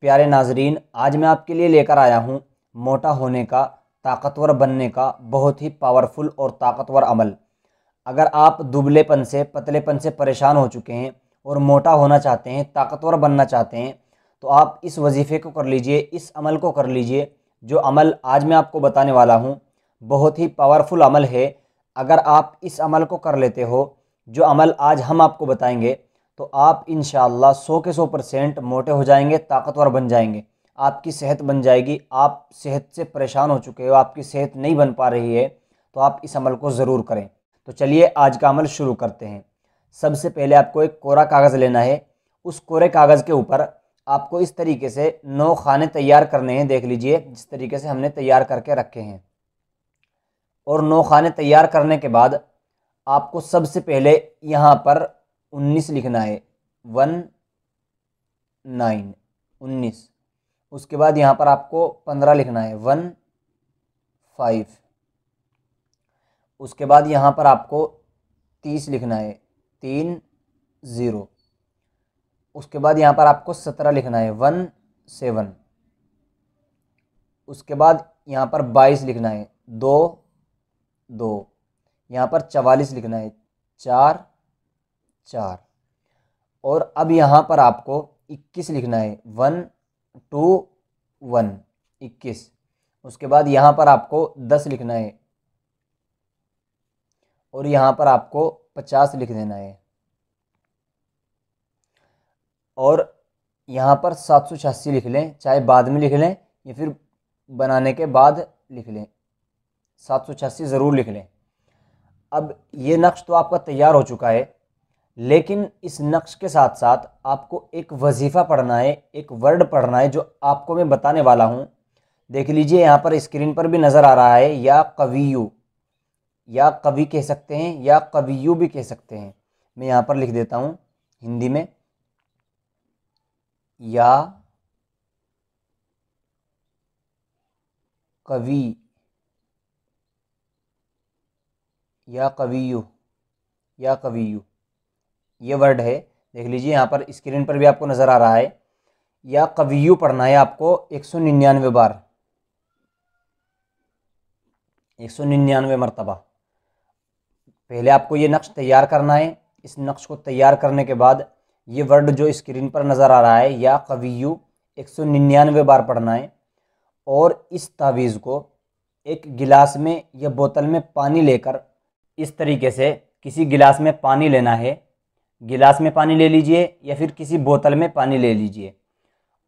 प्यारे नाजरीन आज मैं आपके लिए लेकर आया हूँ मोटा होने का ताकतवर बनने का बहुत ही पावरफुल और ताकतवर अमल अगर आप दुबलेपन से पतलेपन से परेशान हो चुके हैं और मोटा होना चाहते हैं ताकतवर बनना चाहते हैं तो आप इस वजीफ़े को कर लीजिए इस अमल को कर लीजिए जो अमल आज मैं आपको बताने वाला हूँ बहुत ही पावरफुल अमल है अगर आप इस अमल को कर लेते हो जो अमल आज हम आपको बताएंगे तो आप इन सौ के सौ परसेंट मोटे हो जाएंगे ताकतवर बन जाएंगे आपकी सेहत बन जाएगी आप सेहत से परेशान हो चुके हो आपकी सेहत नहीं बन पा रही है तो आप इस अमल को ज़रूर करें तो चलिए आज का अमल शुरू करते हैं सबसे पहले आपको एक कोरा कागज़ लेना है उस कोरे कागज़ के ऊपर आपको इस तरीके से नौ खाने तैयार करने हैं देख लीजिए जिस तरीके से हमने तैयार करके रखे हैं और नौ खाने तैयार करने के बाद आपको सबसे पहले यहाँ पर उन्नीस लिखना है वन नाइन उन्नीस उसके बाद यहाँ पर आपको पंद्रह लिखना है वन फाइव उसके बाद यहाँ पर आपको तीस लिखना है तीन ज़ीरो उसके बाद यहाँ पर आपको सत्रह लिखना है वन सेवन उसके बाद यहाँ पर बाईस लिखना है दो दो यहाँ पर चवालीस लिखना है चार चार और अब यहाँ पर आपको इक्कीस लिखना है वन टू वन इक्कीस उसके बाद यहाँ पर आपको दस लिखना है और यहाँ पर आपको पचास लिख देना है और यहाँ पर सात सौ छियासी लिख लें चाहे बाद में लिख लें या फिर बनाने के बाद लिख लें सात सौ छियासी ज़रूर लिख लें अब ये नक्श तो आपका तैयार हो चुका है लेकिन इस नक्श के साथ साथ आपको एक वजीफ़ा पढ़ना है एक वर्ड पढ़ना है जो आपको मैं बताने वाला हूँ देख लीजिए यहाँ पर स्क्रीन पर भी नज़र आ रहा है या कवियु या कवि कह सकते हैं या कवियु भी कह सकते हैं मैं यहाँ पर लिख देता हूँ हिंदी में या कवि या कवियु या कवियु ये वर्ड है देख लीजिए यहाँ पर स्क्रीन पर भी आपको नज़र आ रहा है या कवियु पढ़ना है आपको एक सौ निन्यानवे बार एक सौ निन्यानवे मरतबा पहले आपको ये नक्श तैयार करना है इस नक्श को तैयार करने के बाद ये वर्ड जो स्क्रीन पर नज़र आ रहा है या कवियु एक सौ निन्यानवे बार पढ़ना है और इस तावीज़ को एक गिलास में या बोतल में पानी लेकर इस तरीके से किसी गिलास में पानी लेना है गिलास में पानी ले लीजिए या फिर किसी बोतल में पानी ले लीजिए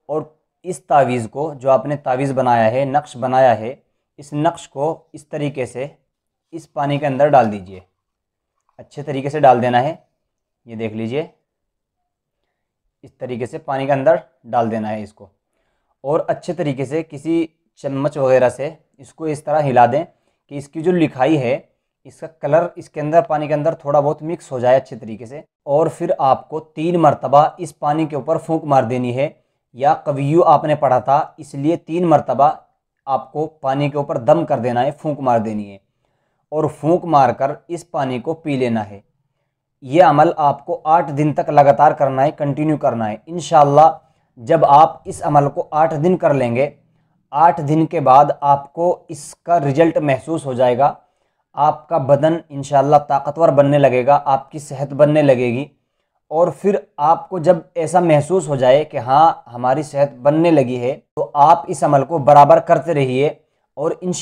और इस तावीज़ को जो आपने तावीज़ बनाया है नक्श बनाया है इस नक्श को इस तरीके से इस पानी के अंदर डाल दीजिए अच्छे तरीके से डाल देना है ये देख लीजिए इस तरीके से पानी के अंदर डाल देना है इसको और अच्छे तरीके से किसी चम्मच वगैरह से इसको इस तरह हिला दें कि इसकी जो लिखाई है इसका कलर इसके अंदर पानी के अंदर थोड़ा बहुत मिक्स हो जाए अच्छे तरीके से और फिर आपको तीन मरतबा इस पानी के ऊपर फूंक मार देनी है या कवियू आपने पढ़ा था इसलिए तीन मरतबा आपको पानी के ऊपर दम कर देना है फूंक मार देनी है और फूंक मार कर इस पानी को पी लेना है ये अमल आपको आठ दिन तक लगातार करना है कंटिन्यू करना है इन जब आप इस अमल को आठ दिन कर लेंगे आठ दिन के बाद आपको इसका रिजल्ट महसूस हो जाएगा आपका बदन इन ताकतवर बनने लगेगा आपकी सेहत बनने लगेगी और फिर आपको जब ऐसा महसूस हो जाए कि हाँ हमारी सेहत बनने लगी है तो आप इस अमल को बराबर करते रहिए और इन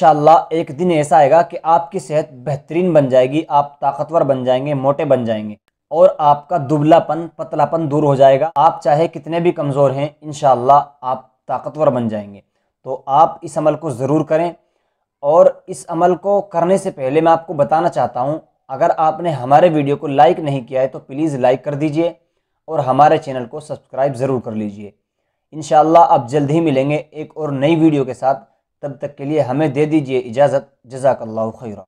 एक दिन ऐसा आएगा कि आपकी सेहत बेहतरीन बन जाएगी आप ताकतवर बन जाएंगे मोटे बन जाएंगे और आपका दुबलापन पतलापन दूर हो जाएगा आप चाहे कितने भी कमज़ोर हैं इन आप ताकतवर बन जाएंगे तो आप इस अमल को ज़रूर करें और इस अमल को करने से पहले मैं आपको बताना चाहता हूँ अगर आपने हमारे वीडियो को लाइक नहीं किया है तो प्लीज़ लाइक कर दीजिए और हमारे चैनल को सब्सक्राइब ज़रूर कर लीजिए इन आप जल्द ही मिलेंगे एक और नई वीडियो के साथ तब तक के लिए हमें दे दीजिए इजाज़त जजाकल्ला खैर